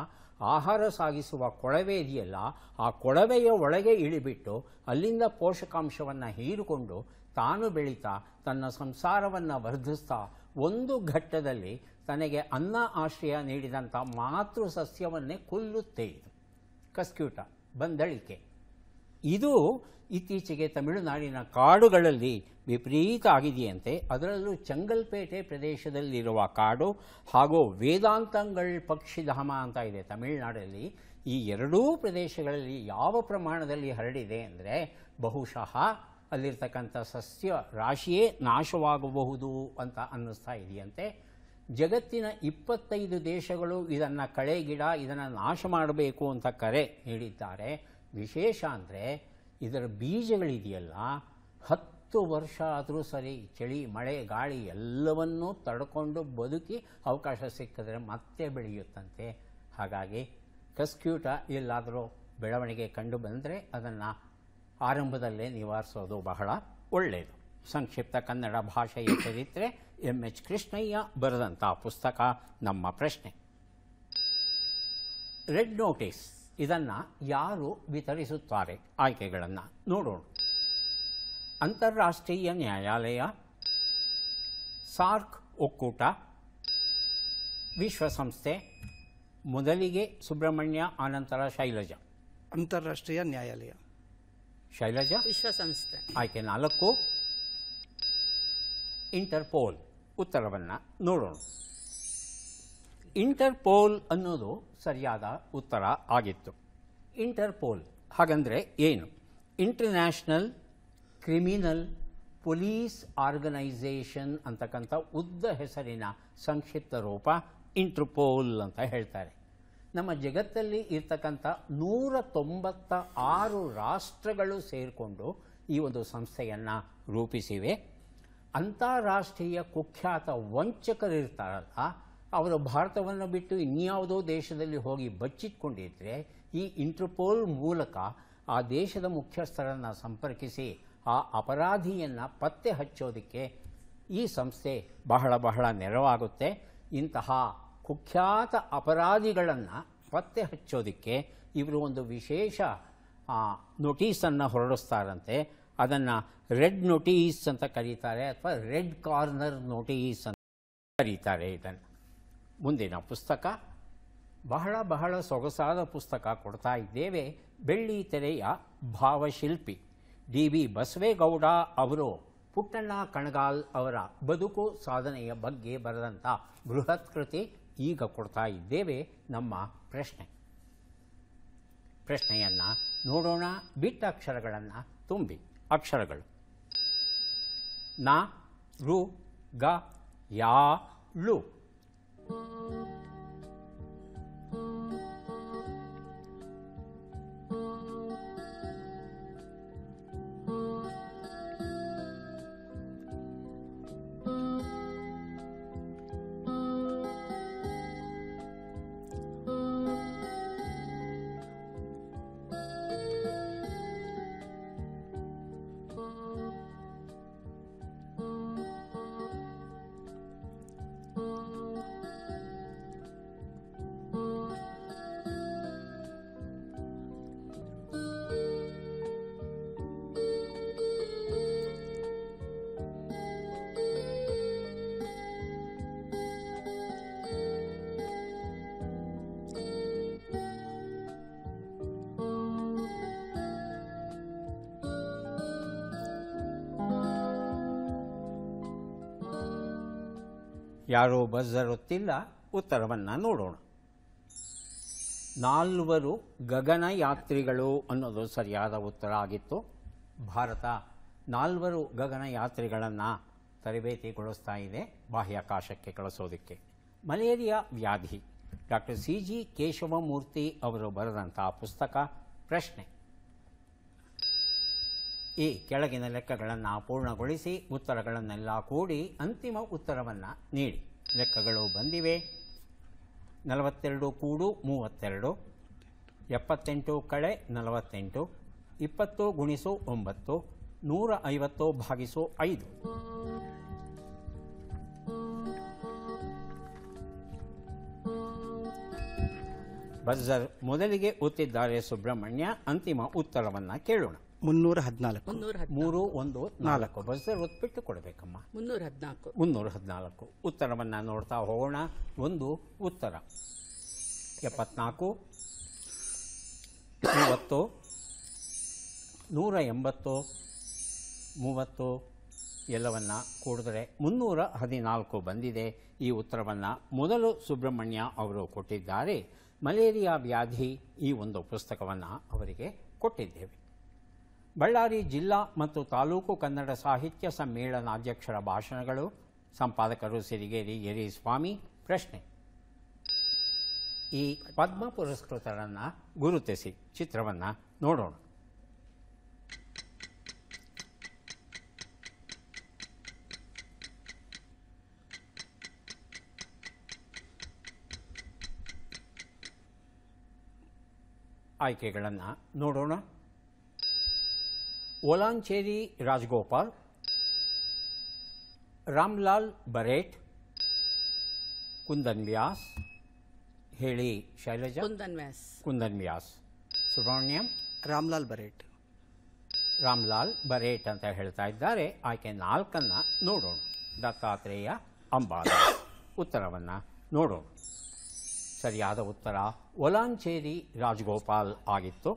ಆಹಾರ ಸಾಗಿಸುವ ಕೊಳವೆ ಇದೆಯಲ್ಲ ಆ ಕೊಳವೆಯ ಒಳಗೆ ಇಳಿಬಿಟ್ಟು ಅಲ್ಲಿಂದ ಪೋಷಕಾಂಶವನ್ನು ಹೀರಿಕೊಂಡು ತಾನು ಬೆಳೀತಾ ತನ್ನ ಸಂಸಾರವನ್ನು ವರ್ಧಿಸ್ತಾ ಒಂದು ಘಟ್ಟದಲ್ಲಿ ತನಗೆ ಅನ್ನ ಆಶ್ರಯ ನೀಡಿದಂಥ ಮಾತೃ ಸಸ್ಯವನ್ನೇ ಕೊಲ್ಲುತ್ತೆ ಇದು ಕಸ್ಕ್ಯೂಟ ಬಂದಳಿಕೆ ಇದು ಇತ್ತೀಚೆಗೆ ತಮಿಳುನಾಡಿನ ಕಾಡುಗಳಲ್ಲಿ ವಿಪರೀತ ಆಗಿದೆಯಂತೆ ಅದರಲ್ಲೂ ಚಂಗಲ್ಪೇಟೆ ಪ್ರದೇಶದಲ್ಲಿರುವ ಕಾಡು ಹಾಗೂ ವೇದಾಂತಂಗಳ್ ಪಕ್ಷಿಧಾಮ ಅಂತ ಇದೆ ತಮಿಳುನಾಡಲ್ಲಿ ಈ ಎರಡೂ ಪ್ರದೇಶಗಳಲ್ಲಿ ಯಾವ ಪ್ರಮಾಣದಲ್ಲಿ ಹರಡಿದೆ ಅಂದರೆ ಬಹುಶಃ ಅಲ್ಲಿರ್ತಕ್ಕಂಥ ಸಸ್ಯ ರಾಶಿಯೇ ನಾಶವಾಗಬಹುದು ಅಂತ ಅನ್ನಿಸ್ತಾ ಇದೆಯಂತೆ ಜಗತ್ತಿನ ಇಪ್ಪತ್ತೈದು ದೇಶಗಳು ಇದನ್ನು ಕಳೆ ಗಿಡ ಇದನ್ನು ನಾಶ ಮಾಡಬೇಕು ಅಂತ ಕರೆ ನೀಡಿದ್ದಾರೆ ವಿಶೇಷ ಅಂದರೆ ಇದರ ಬೀಜಗಳಿದೆಯಲ್ಲ ಹತ್ತು ವರ್ಷ ಆದರೂ ಸರಿ ಚಳಿ ಮಳೆ ಗಾಳಿ ಎಲ್ಲವನ್ನೂ ತಡ್ಕೊಂಡು ಬದುಕಿ ಅವಕಾಶ ಸಿಕ್ಕಿದ್ರೆ ಮತ್ತೆ ಬೆಳೆಯುತ್ತಂತೆ ಹಾಗಾಗಿ ಕಸ್ಕ್ಯೂಟ ಎಲ್ಲಾದರೂ ಬೆಳವಣಿಗೆ ಕಂಡು ಬಂದರೆ ಅದನ್ನು ಆರಂಭದಲ್ಲೇ ನಿವಾರಿಸೋದು ಬಹಳ ಒಳ್ಳೆಯದು ಸಂಕ್ಷಿಪ್ತ ಕನ್ನಡ ಭಾಷೆಯ ಚರಿತ್ರೆ ಎಂ ಎಚ್ ಕೃಷ್ಣಯ್ಯ ಬರೆದಂಥ ಪುಸ್ತಕ ನಮ್ಮ ಪ್ರಶ್ನೆ ರೆಡ್ ನೋಟಿಸ್ ಇದನ್ನು ಯಾರು ವಿತರಿಸುತ್ತಾರೆ ಆಯ್ಕೆಗಳನ್ನು ನೋಡೋಣ ಅಂತಾರಾಷ್ಟ್ರೀಯ ನ್ಯಾಯಾಲಯ ಸಾರ್ಕ್ ಒಕ್ಕೂಟ ವಿಶ್ವಸಂಸ್ಥೆ ಮೊದಲಿಗೆ ಸುಬ್ರಹ್ಮಣ್ಯ ಆನಂತರ ಶೈಲಜ ಅಂತಾರಾಷ್ಟ್ರೀಯ ನ್ಯಾಯಾಲಯ ಶೈಲಜಾ ವಿಶ್ವಸಂಸ್ಥೆ ಆಯ್ಕೆ ನಾಲ್ಕು ಇಂಟರ್ಪೋಲ್ ಉತ್ತರವನ್ನು ನೋಡೋಣ ಇಂಟರ್ಪೋಲ್ ಅನ್ನೋದು ಸರಿಯಾದ ಉತ್ತರ ಆಗಿತ್ತು ಇಂಟರ್ಪೋಲ್ ಹಾಗಂದರೆ ಏನು ಇಂಟರ್ನ್ಯಾಷನಲ್ ಕ್ರಿಮಿನಲ್ ಪೊಲೀಸ್ ಆರ್ಗನೈಸೇಷನ್ ಅಂತಕ್ಕಂಥ ಉದ್ದ ಹೆಸರಿನ ಸಂಕ್ಷಿಪ್ತ ರೂಪ ಇಂಟರ್ಪೋಲ್ ಅಂತ ಹೇಳ್ತಾರೆ ನಮ್ಮ ಜಗತ್ತಲ್ಲಿ ಇರ್ತಕ್ಕಂಥ ನೂರ ತೊಂಬತ್ತ ಆರು ರಾಷ್ಟ್ರಗಳು ಸೇರಿಕೊಂಡು ಈ ಒಂದು ಸಂಸ್ಥೆಯನ್ನು ರೂಪಿಸಿವೆ ಅಂತಾರಾಷ್ಟ್ರೀಯ ಕುಖ್ಯಾತ ವಂಚಕರಿರ್ತಾರಲ್ಲ ಅವರು ಭಾರತವನ್ನು ಬಿಟ್ಟು ಇನ್ಯಾವುದೋ ದೇಶದಲ್ಲಿ ಹೋಗಿ ಬಚ್ಚಿಟ್ಕೊಂಡಿದ್ರೆ ಈ ಇಂಟರ್ಪೋಲ್ ಮೂಲಕ ಆ ದೇಶದ ಮುಖ್ಯಸ್ಥರನ್ನು ಸಂಪರ್ಕಿಸಿ ಆ ಅಪರಾಧಿಯನ್ನು ಪತ್ತೆ ಹಚ್ಚೋದಕ್ಕೆ ಈ ಸಂಸ್ಥೆ ಬಹಳ ಬಹಳ ನೆರವಾಗುತ್ತೆ ಇಂತಹ ಕುಖ್ಯಾತ ಅಪರಾಧಿಗಳನ್ನು ಪತ್ತೆ ಹಚ್ಚೋದಕ್ಕೆ ಇವರು ಒಂದು ವಿಶೇಷ ನೋಟೀಸನ್ನು ಹೊರಡಿಸ್ತಾರಂತೆ ಅದನ್ನು ರೆಡ್ ನೋಟೀಸ್ ಅಂತ ಕರೀತಾರೆ ಅಥವಾ ರೆಡ್ ಕಾರ್ನರ್ ನೋಟೀಸ್ ಅಂತ ಕರೀತಾರೆ ಇದನ್ನು ಮುಂದಿನ ಪುಸ್ತಕ ಬಹಳ ಬಹಳ ಸೊಗಸಾದ ಪುಸ್ತಕ ಕೊಡ್ತಾ ಇದ್ದೇವೆ ಬೆಳ್ಳಿ ತೆರೆಯ ಭಾವಶಿಲ್ಪಿ ಡಿ ವಿ ಬಸವೇಗೌಡ ಅವರು ಪುಟ್ಟಣ್ಣ ಕಣಗಾಲ್ ಅವರ ಬದುಕು ಸಾಧನೆಯ ಬಗ್ಗೆ ಬರೆದಂಥ ಬೃಹತ್ ಕೃತಿ ಈಗ ಕೊಡ್ತಾ ಇದ್ದೇವೆ ನಮ್ಮ ಪ್ರಶ್ನೆ ಪ್ರಶ್ನೆಯನ್ನು ನೋಡೋಣ ಬಿಟ್ಟ ಅಕ್ಷರಗಳನ್ನು ತುಂಬಿ ಅಕ್ಷರಗಳು ನೃ ರು ಗ ಯಾ ಲು ಯಾರೋ ಬಜ್ಜರುತ್ತಿಲ್ಲ ಉತ್ತರವನ್ನು ನೋಡೋಣ ನಾಲ್ವರು ಗಗನಯಾತ್ರಿಗಳು ಅನ್ನೋದು ಸರಿಯಾದ ಉತ್ತರ ಆಗಿತ್ತು ಭಾರತ ನಾಲ್ವರು ಗಗನಯಾತ್ರಿಗಳನ್ನು ತರಬೇತಿಗೊಳಿಸ್ತಾ ಇದೆ ಬಾಹ್ಯಾಕಾಶಕ್ಕೆ ಕಳಿಸೋದಕ್ಕೆ ಮಲೇರಿಯಾ ವ್ಯಾಧಿ ಡಾಕ್ಟರ್ ಸಿ ಜಿ ಕೇಶವಮೂರ್ತಿ ಅವರು ಬರೆದಂಥ ಪುಸ್ತಕ ಪ್ರಶ್ನೆ ಈ ಕೆಳಗಿನ ಲೆಕ್ಕಗಳನ್ನು ಪೂರ್ಣಗೊಳಿಸಿ ಉತ್ತರಗಳನ್ನೆಲ್ಲ ಕೂಡಿ ಅಂತಿಮ ಉತ್ತರವನ್ನು ನೀಡಿ ಲೆಕ್ಕಗಳು ಬಂದಿವೆ ನಲವತ್ತೆರಡು ಕೂಡು ಮೂವತ್ತೆರಡು ಎಪ್ಪತ್ತೆಂಟು ಕಳೆ ನಲವತ್ತೆಂಟು ಇಪ್ಪತ್ತು ಗುಣಿಸು ಒಂಬತ್ತು ನೂರ ಐವತ್ತು ಭಾಗಿಸು ಐದು ಬಜರ್ ಮೊದಲಿಗೆ ಒತ್ತಿದ್ದಾರೆ ಸುಬ್ರಹ್ಮಣ್ಯ ಅಂತಿಮ ಉತ್ತರವನ್ನು ಕೇಳೋಣ ಮುನ್ನೂರ ಹದಿನಾಲ್ಕು ಮುನ್ನೂರ ಮೂರು ಒಂದು ನಾಲ್ಕು ಬಸ್ಸಲ್ಲಿ ಒತ್ಬಿಟ್ಟು ಕೊಡಬೇಕಮ್ಮ ಮುನ್ನೂರ ಹದಿನಾಲ್ಕು ಮುನ್ನೂರ ಹದಿನಾಲ್ಕು ಉತ್ತರವನ್ನು ನೋಡ್ತಾ ಹೋಗೋಣ ಒಂದು ಉತ್ತರ ಎಪ್ಪತ್ನಾಲ್ಕು ಮೂವತ್ತು ನೂರ ಎಂಬತ್ತು ಮೂವತ್ತು ಎಲ್ಲವನ್ನು ಕೂಡಿದ್ರೆ ಮುನ್ನೂರ ಹದಿನಾಲ್ಕು ಬಂದಿದೆ ಈ ಉತ್ತರವನ್ನು ಮೊದಲು ಸುಬ್ರಹ್ಮಣ್ಯ ಅವರು ಕೊಟ್ಟಿದ್ದಾರೆ ಮಲೇರಿಯಾ ವ್ಯಾಧಿ ಈ ಒಂದು ಪುಸ್ತಕವನ್ನು ಅವರಿಗೆ ಕೊಟ್ಟಿದ್ದೇವೆ ಬಳ್ಳಾರಿ ಜಿಲ್ಲಾ ಮತ್ತು ತಾಲೂಕು ಕನ್ನಡ ಸಾಹಿತ್ಯ ಸಮ್ಮೇಳನಾಧ್ಯಕ್ಷರ ಭಾಷಣಗಳು ಸಂಪಾದಕರು ಸಿರಿಗೇರಿ ಸ್ವಾಮಿ ಪ್ರಶ್ನೆ ಈ ಪದ್ಮ ಪುರಸ್ಕೃತರನ್ನು ಗುರುತಿಸಿ ಚಿತ್ರವನ್ನು ನೋಡೋಣ ಆಯ್ಕೆಗಳನ್ನು ನೋಡೋಣ ಒಲಾಂಚೇರಿ ರಾಜ್ಗೋಪಾಲ್ ರಾಮ್ಲಾಲ್ ಬರೇಟ್ ಕುಂದನ್ ವ್ಯಾಸ ಹೇಳಿ ಶೈಲಜ ಕುಂದನ್ ವ್ಯಾಸ್ ಕುಂದನ್ ವ್ಯಾಸ್ ಸುಬ್ರಹ್ಮಣ್ಯಂ ರಾಮ್ಲಾಲ್ ಬರೇಟ್ ರಾಮ್ಲಾಲ್ ಬರೇಟ್ ಅಂತ ಹೇಳ್ತಾ ಇದ್ದಾರೆ ಆಯ್ಕೆ ನಾಲ್ಕನ್ನು ನೋಡೋಣ ದತ್ತಾತ್ರೇಯ ಅಂಬಾ ಉತ್ತರವನ್ನು ನೋಡೋಣ ಸರಿಯಾದ ಉತ್ತರ ಒಲಾಂಚೇರಿ ರಾಜ್ಗೋಪಾಲ್ ಆಗಿತ್ತು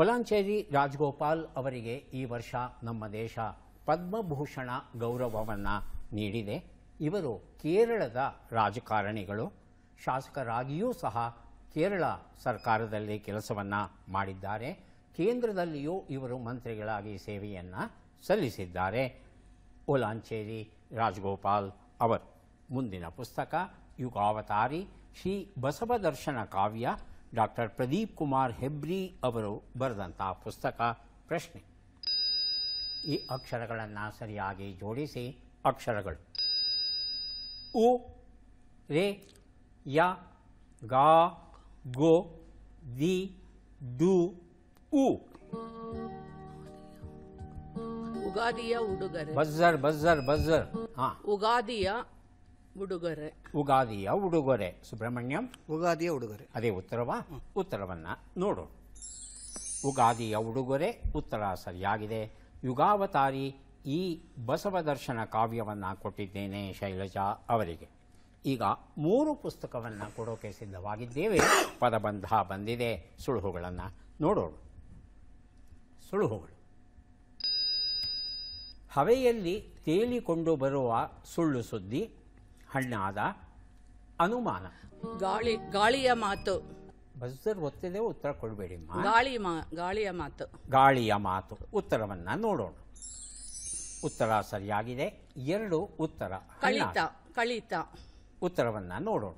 ಒಲಾಂಚೇರಿ ರಾಜ್ಗೋಪಾಲ್ ಅವರಿಗೆ ಈ ವರ್ಷ ನಮ್ಮ ದೇಶ ಪದ್ಮಭೂಷಣ ಗೌರವವನ್ನು ನೀಡಿದೆ ಇವರು ಕೇರಳದ ರಾಜಕಾರಣಿಗಳು ಶಾಸಕರಾಗಿಯೂ ಸಹ ಕೇರಳ ಸರ್ಕಾರದಲ್ಲಿ ಕೆಲಸವನ್ನು ಮಾಡಿದ್ದಾರೆ ಕೇಂದ್ರದಲ್ಲಿಯೂ ಇವರು ಮಂತ್ರಿಗಳಾಗಿ ಸೇವೆಯನ್ನು ಸಲ್ಲಿಸಿದ್ದಾರೆ ಒಲಾಂಚೇರಿ ರಾಜ್ಗೋಪಾಲ್ ಅವರು ಮುಂದಿನ ಪುಸ್ತಕ ಯುಗಾವತಾರಿ ಶ್ರೀ ಬಸವದರ್ಶನ ಕಾವ್ಯ ಡಾಕ್ಟರ್ ಪ್ರದೀಪ್ ಕುಮಾರ್ ಹೆಬ್ರಿ ಅವರು ಬರೆದಂಥ ಪುಸ್ತಕ ಪ್ರಶ್ನೆ ಈ ಅಕ್ಷರಗಳನ್ನು ಸರಿಯಾಗಿ ಜೋಡಿಸಿ ಅಕ್ಷರಗಳು ಉ ರೇ ಯ ಗಾ ಗೋ ದಿ ಡು ಉ ಉಗಾದಿಯ ಉಡುಗರೆ ಬಜ್ಜರ್ ಬಜ್ಜರ್ ಬಜ್ಜರ್ ಹಾ ಉಗಾದಿಯ ಉಡುಗೊರೆ ಉಗಾದಿಯ ಉಡುಗೊರೆ ಸುಬ್ರಹ್ಮಣ್ಯಂ ಉಗಾದಿಯ ಉಡುಗೊರೆ ಅದೇ ಉತ್ತರವಾ ಉತ್ತರವನ್ನು ನೋಡು ಉಗಾದಿಯ ಉಡುಗೊರೆ ಉತ್ತರ ಸರಿಯಾಗಿದೆ ಯುಗಾವತಾರಿ ಈ ಬಸವ ದರ್ಶನ ಕಾವ್ಯವನ್ನು ಕೊಟ್ಟಿದ್ದೇನೆ ಶೈಲಜಾ ಅವರಿಗೆ ಈಗ ಮೂರು ಪುಸ್ತಕವನ್ನು ಕೊಡೋಕೆ ಸಿದ್ಧವಾಗಿದ್ದೇವೆ ಪದಬಂಧ ಬಂದಿದೆ ಸುಳುಹುಗಳನ್ನು ನೋಡೋಣ ಸುಳುಹುಗಳು ಹವೆಯಲ್ಲಿ ತೇಲಿಕೊಂಡು ಬರುವ ಸುಳ್ಳು ಸುದ್ದಿ ಹಣ್ಣಾದ ಅನುಮಾನ ಗಾಳಿ ಗಾಳಿಯ ಮಾತು ಬಸ್ಸರ್ ಗೊತ್ತಿದೆ ಉತ್ತರ ಕೊಡಬೇಡಿ ಗಾಳಿ ಮಾ ಗಾಳಿಯ ಮಾತು ಗಾಳಿಯ ಮಾತು ಉತ್ತರವನ್ನು ನೋಡೋಣ ಉತ್ತರ ಸರಿಯಾಗಿದೆ ಎರಡು ಉತ್ತರ ಕಳಿತ ಕಳಿತ ಉತ್ತರವನ್ನು ನೋಡೋಣ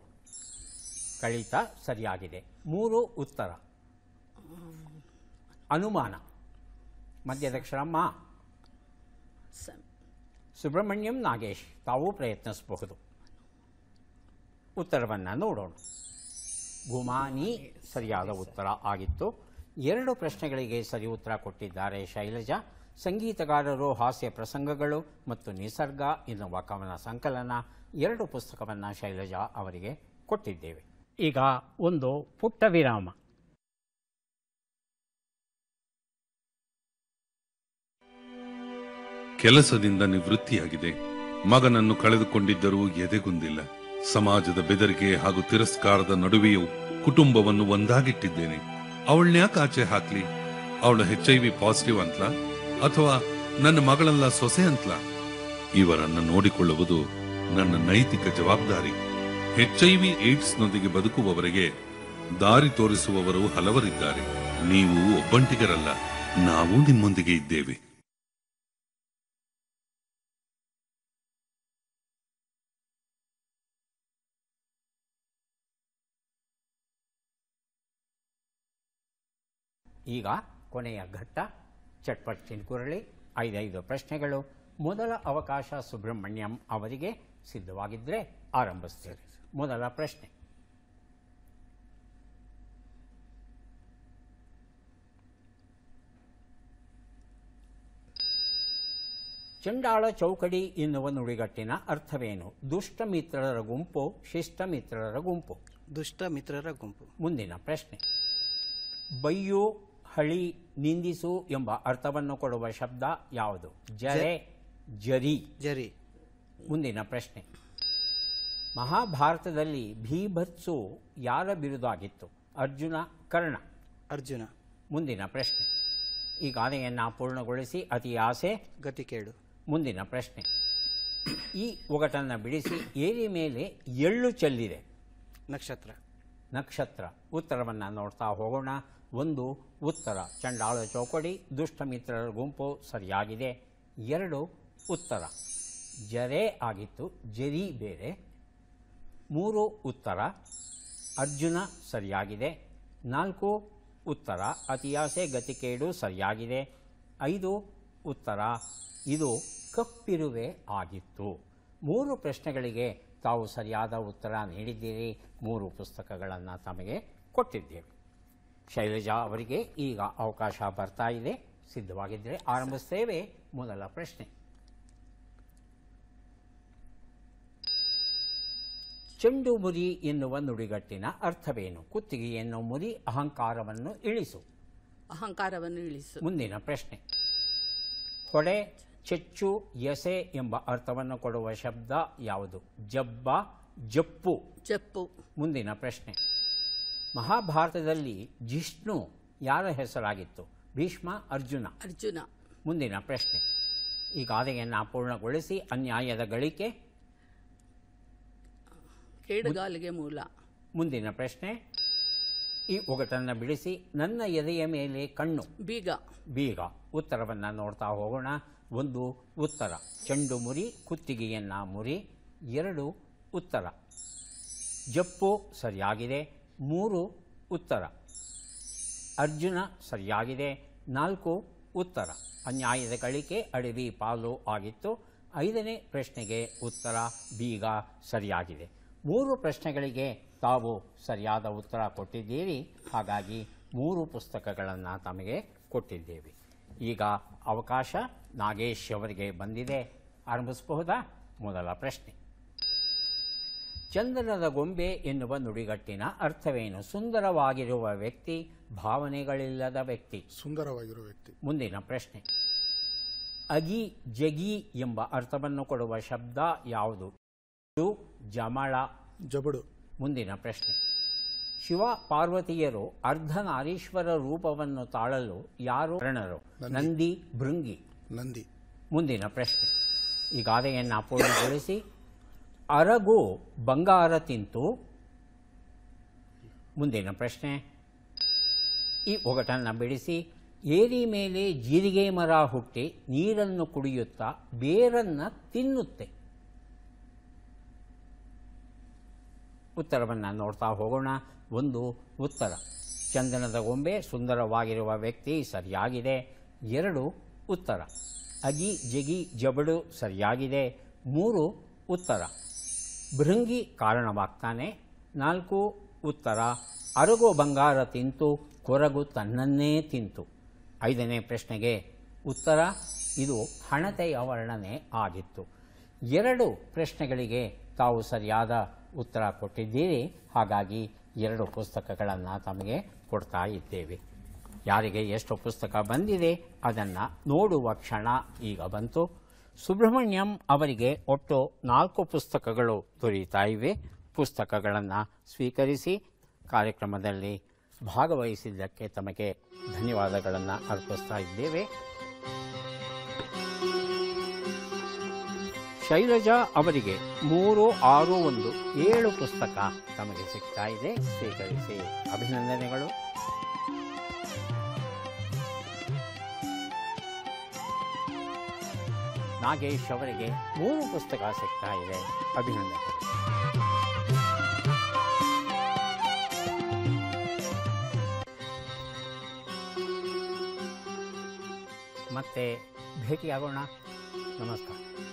ಕಳಿತ ಸರಿಯಾಗಿದೆ ಮೂರು ಉತ್ತರ ಅನುಮಾನ ಮಧ್ಯದಕ್ಷರಮ್ಮ ಸುಬ್ರಹ್ಮಣ್ಯಂ ನಾಗೇಶ್ ತಾವು ಪ್ರಯತ್ನಿಸಬಹುದು ಉತ್ತರವನ್ನು ನೋಡೋಣ ಗುಮಾನಿ ಸರಿಯಾದ ಉತ್ತರ ಆಗಿತ್ತು ಎರಡು ಪ್ರಶ್ನೆಗಳಿಗೆ ಸರಿ ಉತ್ತರ ಕೊಟ್ಟಿದ್ದಾರೆ ಶೈಲಜಾ ಸಂಗೀತಗಾರರು ಹಾಸ್ಯ ಪ್ರಸಂಗಗಳು ಮತ್ತು ನಿಸರ್ಗ ಎನ್ನುವ ಕವನ ಸಂಕಲನ ಎರಡು ಪುಸ್ತಕವನ್ನು ಶೈಲಜಾ ಅವರಿಗೆ ಕೊಟ್ಟಿದ್ದೇವೆ ಈಗ ಒಂದು ಪುಟ್ಟ ವಿರಾಮ ಕೆಲಸದಿಂದ ನಿವೃತ್ತಿಯಾಗಿದೆ ಮಗನನ್ನು ಕಳೆದುಕೊಂಡಿದ್ದರೂ ಎದೆಗುಂದಿಲ್ಲ ಸಮಾಜದ ಬೆದರಿಕೆ ಹಾಗೂ ತಿರಸ್ಕಾರದ ನಡುವೆಯೂ ಕುಟುಂಬವನ್ನು ಒಂದಾಗಿಟ್ಟಿದ್ದೇನೆ ಅವಳನ್ಯಾಕೆ ಆಚೆ ಹಾಕ್ಲಿ ಅವಳು ಹೆಚ್ ಐ ವಿ ಪಾಸಿಟಿವ್ ಅಂತ ಅಥವಾ ನನ್ನ ಮಗಳಲ್ಲ ಸೊಸೆ ಅಂತಲಾ ಇವರನ್ನು ನೋಡಿಕೊಳ್ಳುವುದು ನನ್ನ ನೈತಿಕ ಜವಾಬ್ದಾರಿ ಹೆಚ್ ಐ ವಿ ನೊಂದಿಗೆ ಬದುಕುವವರಿಗೆ ದಾರಿ ತೋರಿಸುವವರು ಹಲವರಿದ್ದಾರೆ ನೀವು ಒಬ್ಬಂಟಿಗರಲ್ಲ ನಾವು ನಿಮ್ಮೊಂದಿಗೆ ಇದ್ದೇವೆ ಈಗ ಕೊನೆಯ ಘಟ್ಟ ಚಟ್ಪಟ್ ಚಿನ್ಕುರಳಿ ಐದೈದು ಪ್ರಶ್ನೆಗಳು ಮೊದಲ ಅವಕಾಶ ಸುಬ್ರಹ್ಮಣ್ಯಂ ಅವರಿಗೆ ಸಿದ್ಧವಾಗಿದ್ದರೆ ಆರಂಭಿಸ್ತೀರಿ ಮೊದಲ ಪ್ರಶ್ನೆ ಚಂಡಾಳ ಚೌಕಡಿ ಎನ್ನುವ ನುಡಿಗಟ್ಟಿನ ಅರ್ಥವೇನು ದುಷ್ಟ ಮಿತ್ರರ ಗುಂಪು ಶಿಷ್ಟ ಮಿತ್ರರ ಗುಂಪು ದುಷ್ಟ ಮಿತ್ರರ ಗುಂಪು ಮುಂದಿನ ಪ್ರಶ್ನೆ ಬೈಯು ಹಳಿ ನಿಂದಿಸು ಎಂಬ ಅರ್ಥವನ್ನು ಕೊಡುವ ಶಬ್ದ ಯಾವುದು ಜರೆ ಜರಿ ಜರಿ ಮುಂದಿನ ಪ್ರಶ್ನೆ ಮಹಾಭಾರತದಲ್ಲಿ ಭೀಭತ್ಸು ಯಾರ ಬಿರುದಾಗಿತ್ತು ಅರ್ಜುನ ಕರ್ಣ ಅರ್ಜುನ ಮುಂದಿನ ಪ್ರಶ್ನೆ ಈ ಗಾದೆಯನ್ನು ಪೂರ್ಣಗೊಳಿಸಿ ಅತಿ ಆಸೆ ಗತಿ ಕೇಳು ಮುಂದಿನ ಪ್ರಶ್ನೆ ಈ ಒಗಟನ್ನು ಬಿಡಿಸಿ ಏರಿ ಮೇಲೆ ಎಳ್ಳು ಚೆಲ್ಲಿದೆ ನಕ್ಷತ್ರ ನಕ್ಷತ್ರ ಉತ್ತರವನ್ನು ನೋಡ್ತಾ ಹೋಗೋಣ ಒಂದು ಉತ್ತರ ಚಂಡಾಳ ಚೌಕಡಿ ದುಷ್ಟಮಿತ್ರರ ಗುಂಪು ಸರಿಯಾಗಿದೆ ಎರಡು ಉತ್ತರ ಜರೆ ಆಗಿತ್ತು ಜರಿ ಬೇರೆ ಮೂರು ಉತ್ತರ ಅರ್ಜುನ ಸರಿಯಾಗಿದೆ ನಾಲ್ಕು ಉತ್ತರ ಅತಿಯಾಸೆ ಗತಿಕೇಡು ಸರಿಯಾಗಿದೆ ಐದು ಉತ್ತರ ಇದು ಕಪ್ಪಿರುವೆ ಆಗಿತ್ತು ಮೂರು ಪ್ರಶ್ನೆಗಳಿಗೆ ತಾವು ಸರಿಯಾದ ಉತ್ತರ ನೀಡಿದ್ದೀರಿ ಮೂರು ಪುಸ್ತಕಗಳನ್ನು ತಮಗೆ ಕೊಟ್ಟಿದ್ದೇವೆ ಶೈಲಜಾ ಅವರಿಗೆ ಈಗ ಅವಕಾಶ ಬರ್ತಾ ಇದೆ ಸಿದ್ಧವಾಗಿದ್ದರೆ ಆರಂಭಿಸ್ತೇವೆ ಮೊದಲ ಪ್ರಶ್ನೆ ಚೆಂಡು ಮುರಿ ಎನ್ನುವ ನುಡಿಗಟ್ಟಿನ ಅರ್ಥವೇನು ಕುತ್ತಿಗೆಯನ್ನು ಮುರಿ ಅಹಂಕಾರವನ್ನು ಇಳಿಸು ಅಹಂಕಾರವನ್ನು ಇಳಿಸು ಮುಂದಿನ ಪ್ರಶ್ನೆ ಹೊಡೆ ಚಚ್ಚು ಎಸೆ ಎಂಬ ಅರ್ಥವನ್ನು ಕೊಡುವ ಶಬ್ದ ಯಾವುದು ಜಬ್ಬ ಜಪ್ಪು ಜಪ್ಪು ಮುಂದಿನ ಪ್ರಶ್ನೆ ಮಹಾಭಾರತದಲ್ಲಿ ಜಿಷ್ಣು ಯಾರ ಹೆಸರಾಗಿತ್ತು ಭೀಷ್ಮ ಅರ್ಜುನ ಅರ್ಜುನ ಮುಂದಿನ ಪ್ರಶ್ನೆ ಈ ಗಾದೆಯನ್ನು ಪೂರ್ಣಗೊಳಿಸಿ ಅನ್ಯಾಯದ ಗಳಿಕೆ ಕೇಡುಗಾಲಿಗೆ ಮೂಲ ಮುಂದಿನ ಪ್ರಶ್ನೆ ಈ ಒಗಟನ್ನು ಬಿಡಿಸಿ ನನ್ನ ಎದೆಯ ಮೇಲೆ ಕಣ್ಣು ಬೀಗ ಬೀಗ ಉತ್ತರವನ್ನು ನೋಡ್ತಾ ಹೋಗೋಣ ಒಂದು ಉತ್ತರ ಚೆಂಡು ಮುರಿ ಕುತ್ತಿಗೆಯನ್ನು ಮುರಿ ಎರಡು ಉತ್ತರ ಜಪ್ಪು ಸರಿಯಾಗಿದೆ ಮೂರು ಉತ್ತರ ಅರ್ಜುನ ಸರಿಯಾಗಿದೆ ನಾಲ್ಕು ಉತ್ತರ ಅನ್ಯಾಯದ ಗಳಿಕೆ ಅಡವಿ ಪಾಲು ಆಗಿತ್ತು ಐದನೇ ಪ್ರಶ್ನೆಗೆ ಉತ್ತರ ಬೀಗ ಸರಿಯಾಗಿದೆ ಮೂರು ಪ್ರಶ್ನೆಗಳಿಗೆ ತಾವು ಸರಿಯಾದ ಉತ್ತರ ಕೊಟ್ಟಿದ್ದೀರಿ ಹಾಗಾಗಿ ಮೂರು ಪುಸ್ತಕಗಳನ್ನು ತಮಗೆ ಕೊಟ್ಟಿದ್ದೇವೆ ಈಗ ಅವಕಾಶ ನಾಗೇಶ್ ಅವರಿಗೆ ಬಂದಿದೆ ಆರಂಭಿಸಬಹುದಾ ಮೊದಲ ಪ್ರಶ್ನೆ ಚಂದನದ ಗೊಂಬೆ ಎನ್ನುವ ನುಡಿಗಟ್ಟಿನ ಅರ್ಥವೇನು ಸುಂದರವಾಗಿರುವ ವ್ಯಕ್ತಿ ಭಾವನೆಗಳಿಲ್ಲದ ವ್ಯಕ್ತಿ ಸುಂದರವಾಗಿರುವ ವ್ಯಕ್ತಿ ಮುಂದಿನ ಪ್ರಶ್ನೆ ಅಗಿ ಜಗಿ ಎಂಬ ಅರ್ಥವನ್ನು ಕೊಡುವ ಶಬ್ದ ಯಾವುದು ಜಮಳ ಜಬಡು ಮುಂದಿನ ಪ್ರಶ್ನೆ ಶಿವ ಪಾರ್ವತಿಯರು ಅರ್ಧನಾರೀಶ್ವರ ರೂಪವನ್ನು ತಾಳಲು ಯಾರು ಕರ್ಣರು ನಂದಿ ಭೃಂಗಿ ನಂದಿ ಮುಂದಿನ ಪ್ರಶ್ನೆ ಈ ಗಾದೆಯನ್ನು ಅಪೂರ್ಣಗೊಳಿಸಿ ಅರಗು ಬಂಗಾರ ತಿಂತು ಮುಂದಿನ ಪ್ರಶ್ನೆ ಈ ಒಗಟನ್ನು ಬಿಡಿಸಿ ಏರಿ ಮೇಲೆ ಜೀರಿಗೆ ಮರ ಹುಟ್ಟಿ ನೀರನ್ನು ಕುಡಿಯುತ್ತಾ ಬೇರನ್ನು ತಿನ್ನುತ್ತೆ ಉತ್ತರವನ್ನು ನೋಡ್ತಾ ಹೋಗೋಣ ಒಂದು ಉತ್ತರ ಚಂದನದ ಗೊಂಬೆ ಸುಂದರವಾಗಿರುವ ವ್ಯಕ್ತಿ ಸರಿಯಾಗಿದೆ ಎರಡು ಉತ್ತರ ಅಗಿ ಜಗಿ ಜಬಡು ಸರಿಯಾಗಿದೆ ಮೂರು ಉತ್ತರ ಭೃಂಗಿ ಕಾರಣವಾಗ್ತಾನೆ ನಾಲ್ಕು ಉತ್ತರ ಅರಗು ಬಂಗಾರ ತಿಂತು ಕೊರಗು ತನ್ನನ್ನೇ ತಿಂತು ಐದನೇ ಪ್ರಶ್ನೆಗೆ ಉತ್ತರ ಇದು ಹಣತೆಯ ವರ್ಣನೆ ಆಗಿತ್ತು ಎರಡು ಪ್ರಶ್ನೆಗಳಿಗೆ ತಾವು ಸರಿಯಾದ ಉತ್ತರ ಕೊಟ್ಟಿದ್ದೀರಿ ಹಾಗಾಗಿ ಎರಡು ಪುಸ್ತಕಗಳನ್ನು ತಮಗೆ ಕೊಡ್ತಾ ಇದ್ದೇವೆ ಯಾರಿಗೆ ಎಷ್ಟು ಪುಸ್ತಕ ಬಂದಿದೆ ಅದನ್ನು ನೋಡುವ ಕ್ಷಣ ಈಗ ಬಂತು ಸುಬ್ರಹ್ಮಣ್ಯಂ ಅವರಿಗೆ ಒಟ್ಟು ನಾಲ್ಕು ಪುಸ್ತಕಗಳು ದೊರೆಯುತ್ತಾ ಇವೆ ಪುಸ್ತಕಗಳನ್ನು ಸ್ವೀಕರಿಸಿ ಕಾರ್ಯಕ್ರಮದಲ್ಲಿ ಭಾಗವಹಿಸಿದ್ದಕ್ಕೆ ತಮಗೆ ಧನ್ಯವಾದಗಳನ್ನು ಅರ್ಪಿಸ್ತಾ ಇದ್ದೇವೆ ಶೈಲಜಾ ಅವರಿಗೆ ಮೂರು ಆರು ಒಂದು ಏಳು ಪುಸ್ತಕ ತಮಗೆ ಸಿಗ್ತಾ ಇದೆ ಸ್ವೀಕರಿಸಿ ಅಭಿನಂದನೆಗಳು ನಾಗೇಶ್ ಅವರಿಗೆ ಮೂರು ಪುಸ್ತಕ ಸಿಗ್ತಾ ಇದೆ ಅಭಿನಂದನೆಗಳು ಮತ್ತೆ ಭೇಟಿಯಾಗೋಣ ನಮಸ್ಕಾರ